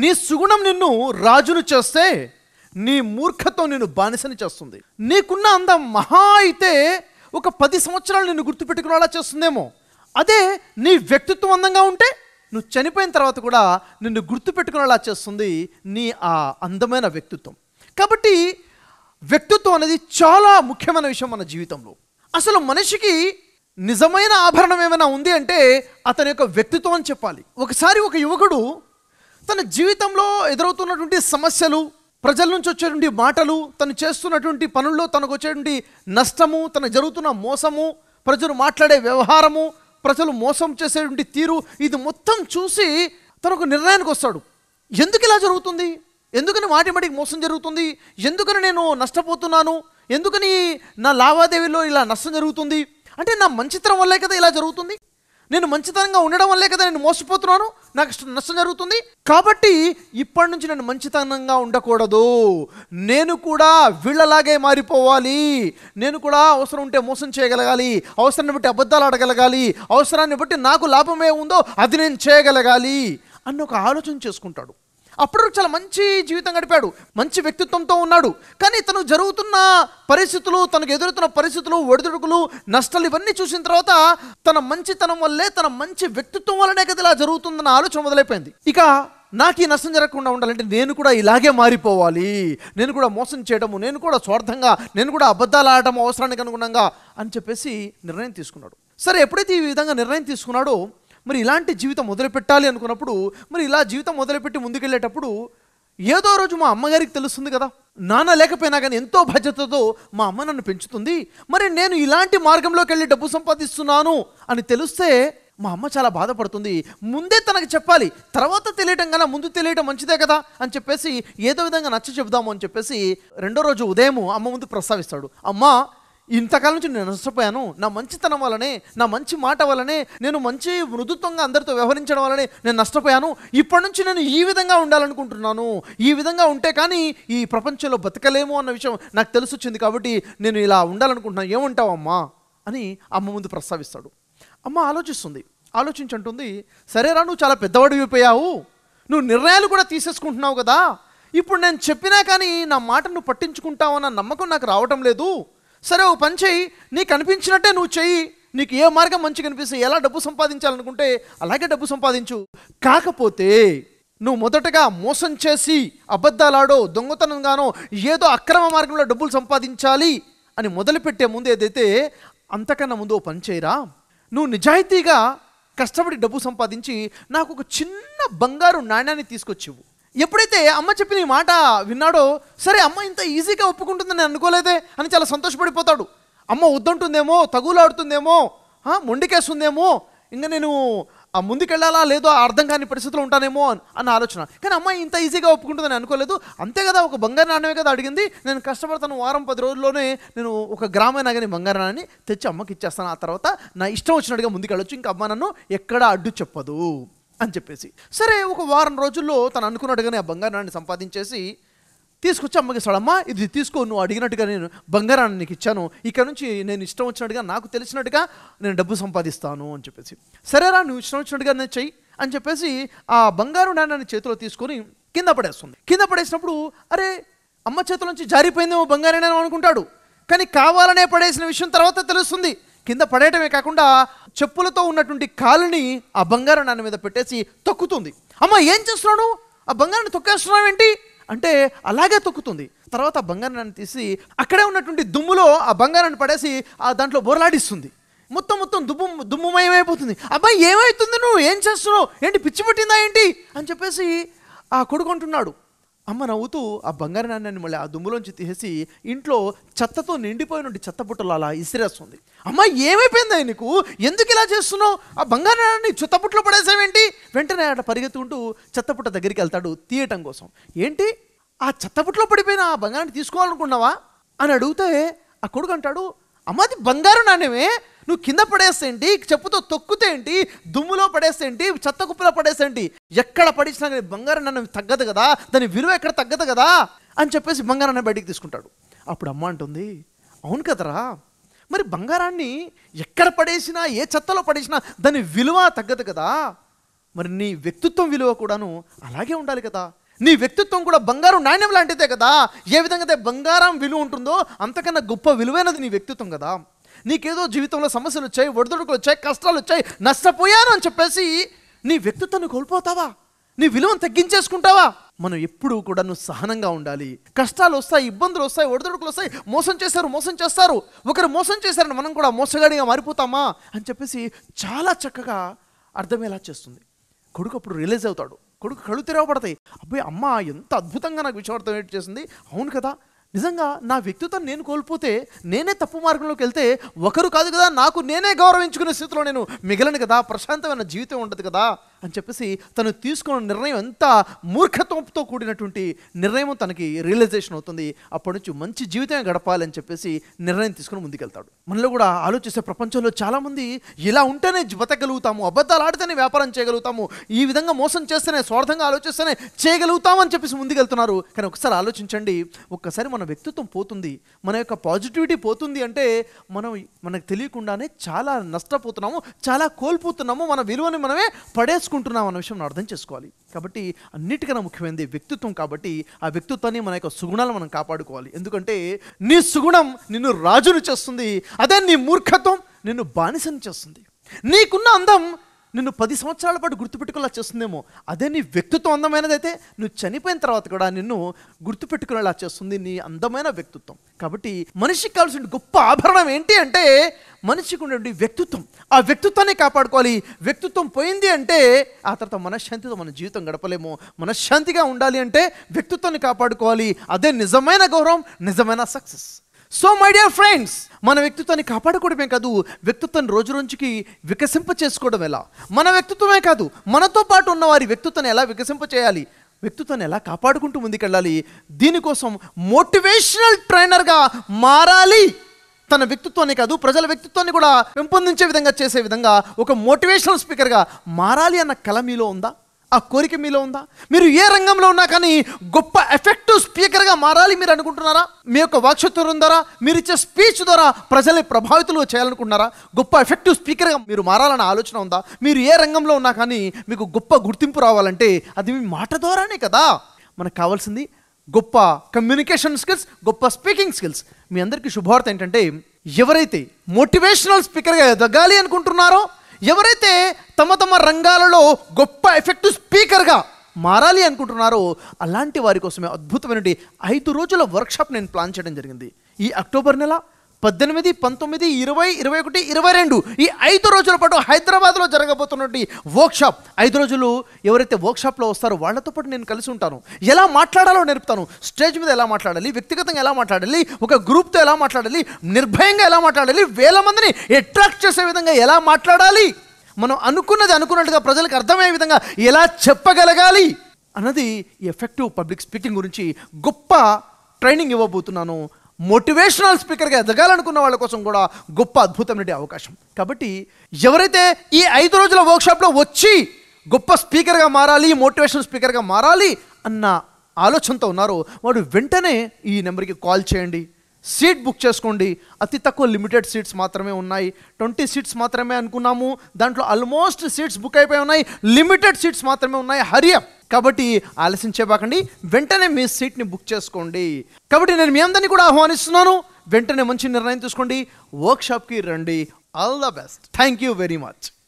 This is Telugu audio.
నీ సుగుణం నిన్ను రాజును చేస్తే నీ మూర్ఖతో నిన్ను బానిసని చేస్తుంది నీకున్న అందం మహా అయితే ఒక పది సంవత్సరాలు నిన్ను గుర్తుపెట్టుకునేలా చేస్తుందేమో అదే నీ వ్యక్తిత్వం అందంగా ఉంటే నువ్వు చనిపోయిన తర్వాత కూడా నిన్ను గుర్తుపెట్టుకునేలా చేస్తుంది నీ ఆ అందమైన వ్యక్తిత్వం కాబట్టి వ్యక్తిత్వం అనేది చాలా ముఖ్యమైన విషయం మన జీవితంలో అసలు మనిషికి నిజమైన ఆభరణం ఏమైనా ఉంది అంటే అతని యొక్క వ్యక్తిత్వం అని చెప్పాలి ఒకసారి ఒక యువకుడు తన జీవితంలో ఎదురవుతున్నటువంటి సమస్యలు ప్రజల నుంచి వచ్చేటువంటి మాటలు తను చేస్తున్నటువంటి పనుల్లో తనకు వచ్చేటువంటి నష్టము తన జరుగుతున్న మోసము ప్రజలు మాట్లాడే వ్యవహారము ప్రజలు మోసం చేసేటువంటి తీరు ఇది మొత్తం చూసి తనకు నిర్ణయానికి వస్తాడు ఎందుకు ఇలా జరుగుతుంది ఎందుకని వాటి మాటికి మోసం జరుగుతుంది ఎందుకని నేను నష్టపోతున్నాను ఎందుకని నా లావాదేవీలో ఇలా నష్టం జరుగుతుంది అంటే నా మంచితనం వల్లే కదా ఇలా జరుగుతుంది నేను మంచితనంగా ఉండడం వల్లే కదా నేను మోసపోతున్నాను నాకు నష్టం జరుగుతుంది కాబట్టి ఇప్పటి నుంచి నేను మంచితనంగా ఉండకూడదు నేను కూడా వీళ్ళలాగే మారిపోవాలి నేను కూడా అవసరం ఉంటే మోసం చేయగలగాలి అవసరాన్ని బట్టి అబద్ధాలు ఆడగలగాలి అవసరాన్ని బట్టి నాకు లాభమే ఉందో అది నేను చేయగలగాలి అన్న ఒక ఆలోచన చేసుకుంటాడు అప్పుడు చాలా మంచి జీవితం గడిపాడు మంచి వ్యక్తిత్వంతో ఉన్నాడు కానీ తను జరుగుతున్న పరిస్థితులు తనకు ఎదురుతున్న పరిస్థితులు ఒడిదుడుకులు నష్టాలు ఇవన్నీ చూసిన తర్వాత తన మంచితనం వల్లే తన మంచి వ్యక్తిత్వం వల్లనే కదా ఇలా జరుగుతుందన్న ఆలోచన మొదలైపోయింది ఇక నాకు ఈ నష్టం జరగకుండా ఉండాలంటే నేను కూడా ఇలాగే మారిపోవాలి నేను కూడా మోసం చేయడము నేను కూడా స్వార్థంగా నేను కూడా అబద్ధాలు ఆడటం అవసరానికి అనుగుణంగా అని చెప్పేసి నిర్ణయం తీసుకున్నాడు సరే ఎప్పుడైతే ఈ విధంగా నిర్ణయం తీసుకున్నాడో మరి ఇలాంటి జీవితం మొదలుపెట్టాలి అనుకున్నప్పుడు మరి ఇలా జీవితం మొదలుపెట్టి ముందుకెళ్ళేటప్పుడు ఏదో రోజు మా అమ్మగారికి తెలుస్తుంది కదా నాన్న లేకపోయినా కానీ ఎంతో భద్రతతో మా అమ్మ నన్ను పెంచుతుంది మరి నేను ఇలాంటి మార్గంలోకి వెళ్ళి డబ్బు సంపాదిస్తున్నాను అని తెలిస్తే మా అమ్మ చాలా బాధపడుతుంది ముందే తనకు చెప్పాలి తర్వాత తెలియటం కన్నా ముందు తెలియటం మంచిదే కదా అని చెప్పేసి ఏదో విధంగా నచ్చ చెబుదాము అని చెప్పేసి రెండో రోజు ఉదయం అమ్మ ముందు ప్రస్తావిస్తాడు అమ్మ ఇంతకాలం నుంచి నేను నష్టపోయాను నా మంచితనం వలనే నా మంచి మాట వలనే నేను మంచి మృదుత్వంగా అందరితో వ్యవహరించడం వలనే నేను నష్టపోయాను ఇప్పటి నుంచి నేను ఈ విధంగా ఉండాలనుకుంటున్నాను ఈ విధంగా ఉంటే కానీ ఈ ప్రపంచంలో బతకలేము అన్న విషయం నాకు తెలిసొచ్చింది కాబట్టి నేను ఇలా ఉండాలనుకుంటున్నాను ఏమంటావు అని అమ్మ ముందు ప్రస్తావిస్తాడు అమ్మ ఆలోచిస్తుంది ఆలోచించంటుంది సరేరా నువ్వు చాలా పెద్దవాడివి అయిపోయావు నువ్వు నిర్ణయాలు కూడా తీసేసుకుంటున్నావు కదా ఇప్పుడు నేను చెప్పినా కానీ నా మాట నువ్వు పట్టించుకుంటావు అన్న నమ్మకం నాకు రావటం లేదు సరే ఓ పని చేయి నీకు అనిపించినట్టే నువ్వు చెయ్యి నీకు ఏ మార్గం మంచి కనిపిస్తే ఎలా డబ్బు సంపాదించాలనుకుంటే అలాగే డబ్బు సంపాదించు కాకపోతే నువ్వు మొదటగా మోసం చేసి అబద్ధాలాడో దొంగతనంగానో ఏదో అక్రమ మార్గంలో డబ్బులు సంపాదించాలి అని మొదలుపెట్టే ముందు ఏదైతే అంతకన్నా ముందు ఓ పని చేయరా నువ్వు నిజాయితీగా కష్టపడి డబ్బు సంపాదించి నాకు ఒక చిన్న బంగారు నాణ్యాన్ని తీసుకొచ్చేవు ఎప్పుడైతే అమ్మ చెప్పిన ఈ మాట విన్నాడో సరే అమ్మ ఇంత ఈజీగా ఒప్పుకుంటుందని అనుకోలేదే అని చాలా సంతోషపడిపోతాడు అమ్మ వద్దంటుందేమో తగులాడుతుందేమో మొండికేస్తుందేమో ఇంకా నేను ఆ ముందుకెళ్ళాలా లేదో అర్థం కాని పరిస్థితిలో ఉంటానేమో అని ఆలోచన కానీ అమ్మాయి ఇంత ఈజీగా ఒప్పుకుంటుందని అనుకోలేదు అంతే కదా ఒక బంగారు నాణ్యమే కదా అడిగింది నేను కష్టపడతాను వారం పది రోజుల్లోనే నేను ఒక గ్రామే కానీ బంగారు నాణ్యని తెచ్చి అమ్మకి ఇచ్చేస్తాను ఆ తర్వాత నా ఇష్టం వచ్చినట్టుగా ముందుకెళ్ళొచ్చు ఇంకా అమ్మ నన్ను ఎక్కడ అడ్డు చెప్పదు అని చెప్పేసి సరే ఒక వారం రోజుల్లో తను అనుకున్నట్టుగానే ఆ బంగారాన్ని సంపాదించేసి తీసుకొచ్చి అమ్మకి సడమ్మా ఇది తీసుకో నువ్వు అడిగినట్టుగా నేను బంగారాన్ని నీకు ఇచ్చాను ఇక్కడ నుంచి నేను ఇష్టం వచ్చినట్టుగా నాకు తెలిసినట్టుగా నేను డబ్బు సంపాదిస్తాను అని చెప్పేసి సరేరా నువ్వు ఇష్టం వచ్చినట్టుగా నేను చెయ్యి అని చెప్పేసి ఆ బంగారు నాన్నని చేతిలో తీసుకొని కింద పడేస్తుంది కింద పడేసినప్పుడు అరే అమ్మ చేతుల నుంచి జారిపోయిందేమో బంగారేనేమో అనుకుంటాడు కానీ కావాలనే పడేసిన విషయం తర్వాత తెలుస్తుంది కింద పడేయటమే కాకుండా చెప్పులతో ఉన్నటువంటి కాలుని ఆ బంగారం నాన్న మీద పెట్టేసి తొక్కుతుంది అమ్మ ఏం చేస్తున్నాను ఆ బంగారాన్ని తొక్కేస్తున్నావు ఏంటి అంటే అలాగే తొక్కుతుంది తర్వాత ఆ బంగారాన్ని తీసి అక్కడే ఉన్నటువంటి దుమ్ములో ఆ బంగారాన్ని పడేసి ఆ దాంట్లో బోర్లాడిస్తుంది మొత్తం మొత్తం దుమ్ము దుమ్ముమయమైపోతుంది అబ్బాయి ఏమవుతుంది నువ్వు ఏం చేస్తున్నావు ఏంటి పిచ్చి పట్టిందా ఏంటి అని చెప్పేసి ఆ కొడుకుంటున్నాడు అమ్మ నవ్వుతూ ఆ బంగారు నాణ్యాన్ని మళ్ళీ ఆ దుమ్ములోంచి తీసేసి ఇంట్లో చెత్తతో నిండిపోయిన చెత్త పుట్టలు అలా ఇసిరేస్తుంది అమ్మ ఏమైపోయిందా నీకు ఎందుకు ఇలా చేస్తున్నావు ఆ బంగారు నాణ్యాన్ని చెత్త పుట్లో పడేసావేంటి వెంటనే అట పరిగెత్తుకుంటూ చెత్త దగ్గరికి వెళ్తాడు తీయటం కోసం ఏంటి ఆ చెత్త బుట్టలో పడిపోయిన ఆ బంగారాన్ని తీసుకోవాలనుకున్నావా అని అడిగితే ఆ కొడుకు అంటాడు అమ్మ అది బంగారు నాణ్యమే నువ్వు కింద పడేసేంటి చెప్పుతో తొక్కుతేంటి దుమ్ములో పడేసేంటి చెత్త కుప్పలో పడేసేంటి ఎక్కడ పడిచినా కానీ బంగారం నన్ను తగ్గదు కదా దాని విలువ ఎక్కడ తగ్గదు కదా అని చెప్పేసి బంగారాన్ని బయటికి తీసుకుంటాడు అప్పుడు అమ్మ అంటుంది అవును కదరా మరి బంగారాన్ని ఎక్కడ పడేసినా ఏ చెత్తలో పడేసినా దాని విలువ తగ్గదు కదా మరి నీ వ్యక్తిత్వం విలువ కూడాను అలాగే ఉండాలి కదా నీ వ్యక్తిత్వం కూడా బంగారం నాణ్యం లాంటిదే కదా ఏ విధంగా అయితే బంగారం విలువ ఉంటుందో అంతకన్నా గొప్ప విలువైనది నీ వ్యక్తిత్వం కదా నీకేదో జీవితంలో సమస్యలు వచ్చాయి ఒడిదొడుకులు వచ్చాయి కష్టాలు వచ్చాయి నష్టపోయాను అని చెప్పేసి నీ వ్యక్తిత్వాన్ని కోల్పోతావా నీ విలువను తగ్గించేసుకుంటావా మనం ఎప్పుడూ కూడా నువ్వు సహనంగా ఉండాలి కష్టాలు వస్తాయి ఇబ్బందులు వస్తాయి ఒడిదొడుకులు వస్తాయి మోసం చేశారు మోసం చేస్తారు ఒకరు మోసం చేశారని మనం కూడా మోసగాడిగా మారిపోతామా అని చెప్పేసి చాలా చక్కగా అర్థమయ్యేలా చేస్తుంది కొడుకు అప్పుడు రిలీజ్ అవుతాడు కొడుకు కళ్ళు తెరవబడతాయి అబ్బాయి అమ్మ ఎంత అద్భుతంగా నాకు విషయం ఏంటి చేసింది అవును కదా నిజంగా నా వ్యక్తిత్వం నేను కోల్పోతే నేనే తప్పు మార్గంలోకి వెళ్తే ఒకరు కాదు కదా నాకు నేనే గౌరవించుకునే స్థితిలో నేను మిగలను కదా ప్రశాంతమైన జీవితం ఉండదు కదా అని చెప్పేసి తను తీసుకున్న నిర్ణయం ఎంత మూర్ఖత్వంతో కూడినటువంటి నిర్ణయం తనకి రియలైజేషన్ అవుతుంది అప్పటి నుంచి మంచి జీవితమే గడపాలని చెప్పేసి నిర్ణయం తీసుకుని ముందుకెళ్తాడు మనలో కూడా ఆలోచిస్తే ప్రపంచంలో చాలామంది ఇలా ఉంటేనే బతకగలుగుతాము అబద్ధాలు ఆడితేనే వ్యాపారం చేయగలుగుతాము ఈ విధంగా మోసం చేస్తేనే స్వార్థంగా ఆలోచిస్తేనే చేయగలుగుతామని చెప్పేసి ముందుకెళ్తున్నారు కానీ ఒకసారి ఆలోచించండి ఒక్కసారి మన వ్యక్తిత్వం పోతుంది మన యొక్క పాజిటివిటీ పోతుంది అంటే మనం మనకు తెలియకుండానే చాలా నష్టపోతున్నాము చాలా కోల్పోతున్నాము మన విలువని మనమే పడేసుకు తీసుకుంటున్నాం అన్న విషయం అర్థం చేసుకోవాలి కాబట్టి అన్నిటికన్నా ముఖ్యమైనది వ్యక్తిత్వం కాబట్టి ఆ వ్యక్తిత్వాన్ని మన యొక్క సుగుణాలు మనం కాపాడుకోవాలి ఎందుకంటే నీ సుగుణం నిన్ను రాజును చేస్తుంది అదే నీ మూర్ఖత్వం నిన్ను బానిసను చేస్తుంది నీకున్న అందం నిన్ను పది సంవత్సరాల పాటు గుర్తుపెట్టుకునేలా చేస్తుందేమో అదే నీ వ్యక్తిత్వం అందమైనదైతే నువ్వు చనిపోయిన తర్వాత కూడా నిన్ను గుర్తుపెట్టుకునేలా చేస్తుంది నీ అందమైన వ్యక్తిత్వం కాబట్టి మనిషికి కావాల్సిన గొప్ప ఆభరణం ఏంటి అంటే మనిషికి ఉండే వ్యక్తిత్వం ఆ వ్యక్తిత్వాన్ని కాపాడుకోవాలి వ్యక్తిత్వం పోయింది అంటే ఆ తర్వాత మనశ్శాంతితో మన జీవితం గడపలేము మనశ్శాంతిగా ఉండాలి అంటే వ్యక్తిత్వాన్ని కాపాడుకోవాలి అదే నిజమైన గౌరవం నిజమైన success so my dear friends మన వ్యక్తిత్వాన్ని కాపాడుకోవడమే కాదు వ్యక్తిత్వాన్ని రోజు రోజుకి వికసింప చేసుకోవడం ఎలా మన వ్యక్తిత్వమే కాదు మనతో పాటు ఉన్న వారి వ్యక్తిత్వాన్ని ఎలా వికసింప చేయాలి వ్యక్తిత్వాన్ని ఎలా కాపాడుకుంటూ ముందుకెళ్ళాలి దీనికోసం మోటివేషనల్ ట్రైనర్గా మారాలి తన వ్యక్తిత్వాన్ని కాదు ప్రజల వ్యక్తిత్వాన్ని కూడా పెంపొందించే విధంగా చేసే విధంగా ఒక మోటివేషనల్ స్పీకర్గా మారాలి అన్న కళ మీలో ఉందా ఆ కోరిక మీలో ఉందా మీరు ఏ రంగంలో ఉన్నా కానీ గొప్ప ఎఫెక్టివ్ స్పీకర్గా మారాలి మీరు అనుకుంటున్నారా మీ యొక్క వాక్షత్వం ద్వారా మీరు ఇచ్చే స్పీచ్ ద్వారా ప్రజల్ని ప్రభావితులు చేయాలనుకుంటున్నారా గొప్ప ఎఫెక్టివ్ స్పీకర్గా మీరు మారాలన్న ఆలోచన ఉందా మీరు ఏ రంగంలో ఉన్నా కానీ మీకు గొప్ప గుర్తింపు రావాలంటే అది మీ మాట ద్వారానే కదా మనకు కావాల్సింది గొప్ప కమ్యూనికేషన్ స్కిల్స్ గొప్ప స్పీకింగ్ స్కిల్స్ మీ అందరికీ శుభవార్త ఏంటంటే ఎవరైతే మోటివేషనల్ స్పీకర్గా ఎదగాలి అనుకుంటున్నారో ఎవరైతే తమ తమ రంగాలలో గొప్ప ఎఫెక్టివ్ స్పీకర్గా మారాలి అనుకుంటున్నారో అలాంటి వారి కోసమే అద్భుతమైన ఐదు రోజుల వర్క్షాప్ నేను ప్లాన్ చేయడం జరిగింది ఈ అక్టోబర్ నెల పద్దెనిమిది పంతొమ్మిది ఇరవై ఇరవై ఒకటి ఇరవై రెండు ఈ ఐదు రోజుల పాటు హైదరాబాద్లో జరగబోతున్నటువంటి వర్క్షాప్ ఐదు రోజులు ఎవరైతే వర్క్షాప్లో వస్తారో వాళ్ళతో పాటు నేను కలిసి ఉంటాను ఎలా మాట్లాడాలో నేర్పుతాను స్టేజ్ మీద ఎలా మాట్లాడాలి వ్యక్తిగతంగా ఎలా మాట్లాడాలి ఒక గ్రూప్తో ఎలా మాట్లాడాలి నిర్భయంగా ఎలా మాట్లాడాలి వేల మందిని అట్రాక్ట్ చేసే విధంగా ఎలా మాట్లాడాలి మనం అనుకున్నది అనుకున్నట్టుగా ప్రజలకు అర్థమయ్యే విధంగా ఎలా చెప్పగలగాలి అన్నది ఎఫెక్టివ్ పబ్లిక్ స్పీకింగ్ గురించి గొప్ప ట్రైనింగ్ ఇవ్వబోతున్నాను మోటివేషనల్ స్పీకర్గా ఎదగాలనుకున్న వాళ్ళ కోసం కూడా గొప్ప అద్భుతమైన అవకాశం కాబట్టి ఎవరైతే ఈ ఐదు రోజుల వర్క్షాప్లో వచ్చి గొప్ప స్పీకర్గా మారాలి మోటివేషనల్ స్పీకర్గా మారాలి అన్న ఆలోచనతో ఉన్నారో వాడు వెంటనే ఈ నెంబర్కి కాల్ చేయండి సీట్ బుక్ చేసుకోండి అతి తక్కువ లిమిటెడ్ సీట్స్ మాత్రమే ఉన్నాయి ట్వంటీ సీట్స్ మాత్రమే అనుకున్నాము దాంట్లో ఆల్మోస్ట్ సీట్స్ బుక్ అయిపోయి ఉన్నాయి లిమిటెడ్ సీట్స్ మాత్రమే ఉన్నాయి హరియప్ కాబట్టి ఆలస్యం చేయబాకండి వెంటనే మీ సీట్ని బుక్ చేసుకోండి కాబట్టి నేను మీ అందరినీ కూడా ఆహ్వానిస్తున్నాను వెంటనే మంచి నిర్ణయం తీసుకోండి వర్క్షాప్కి రండి all the best thank you very much